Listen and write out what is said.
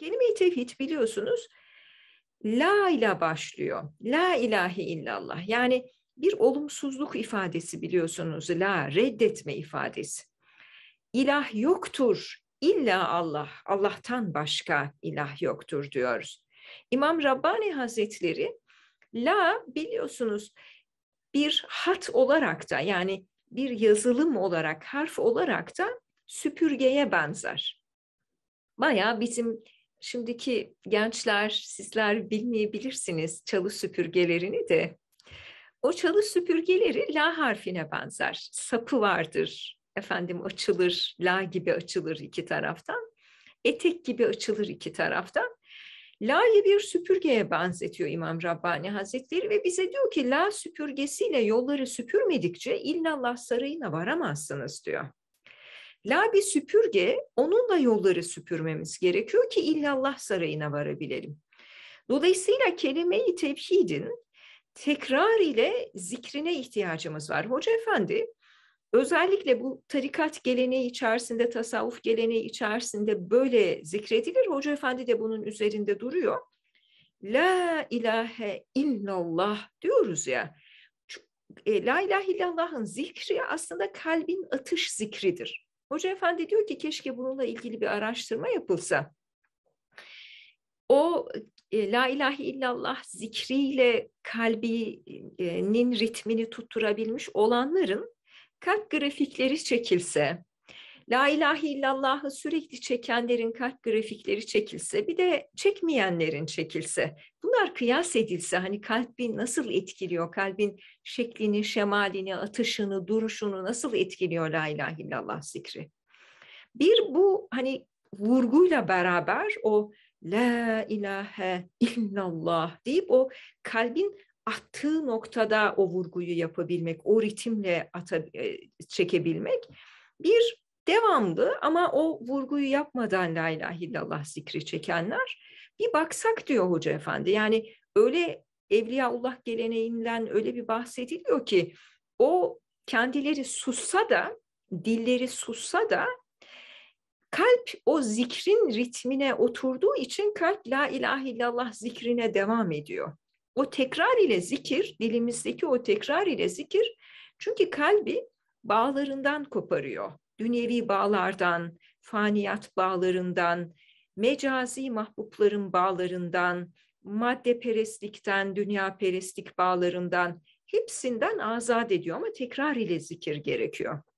Kelime-i tevhid biliyorsunuz la ile başlıyor. La ilahi illallah. Yani bir olumsuzluk ifadesi biliyorsunuz. La reddetme ifadesi. İlah yoktur. illa Allah. Allah'tan başka ilah yoktur diyoruz. İmam Rabbani Hazretleri la biliyorsunuz bir hat olarak da yani bir yazılım olarak harf olarak da süpürgeye benzer. Baya bizim şimdiki gençler sizler bilmeyebilirsiniz çalı süpürgelerini de. O çalı süpürgeleri la harfine benzer. Sapı vardır. Efendim açılır, la gibi açılır iki taraftan. Etek gibi açılır iki taraftan. La'yı bir süpürgeye benzetiyor İmam Rabbani Hazretleri ve bize diyor ki la süpürgesiyle yolları süpürmedikçe illallah sarayına varamazsınız diyor. La bir süpürge, onunla yolları süpürmemiz gerekiyor ki illallah sarayına varabilelim. Dolayısıyla kelime-i tevhidin tekrar ile zikrine ihtiyacımız var. Hoca Efendi özellikle bu tarikat geleneği içerisinde, tasavvuf geleneği içerisinde böyle zikredilir. Hoca Efendi de bunun üzerinde duruyor. La ilahe illallah diyoruz ya. E, La ilahe illallah'ın zikri aslında kalbin atış zikridir. Hoca Efendi diyor ki keşke bununla ilgili bir araştırma yapılsa. O e, La ilahe illallah zikriyle kalbinin ritmini tutturabilmiş olanların kalp grafikleri çekilse, La ilahe illallah'ı sürekli çekenlerin kalp grafikleri çekilse bir de çekmeyenlerin çekilse bunlar kıyas edilse hani kalbi nasıl etkiliyor kalbin şeklini şemalini atışını duruşunu nasıl etkiliyor la ilahe illallah zikri. Bir bu hani vurguyla beraber o la ilahe illallah deyip o kalbin attığı noktada o vurguyu yapabilmek, o ritimle ata, e, çekebilmek. Bir devamlı ama o vurguyu yapmadan la ilahe illallah zikri çekenler bir baksak diyor hoca efendi. Yani öyle Evliyaullah geleneğinden öyle bir bahsediliyor ki o kendileri sussa da dilleri sussa da kalp o zikrin ritmine oturduğu için kalp la ilahe illallah zikrine devam ediyor. O tekrar ile zikir, dilimizdeki o tekrar ile zikir çünkü kalbi bağlarından koparıyor dünyevi bağlardan, faniyat bağlarından, mecazi mahbupların bağlarından, madde perestlikten, dünya perestlik bağlarından hepsinden azat ediyor ama tekrar ile zikir gerekiyor.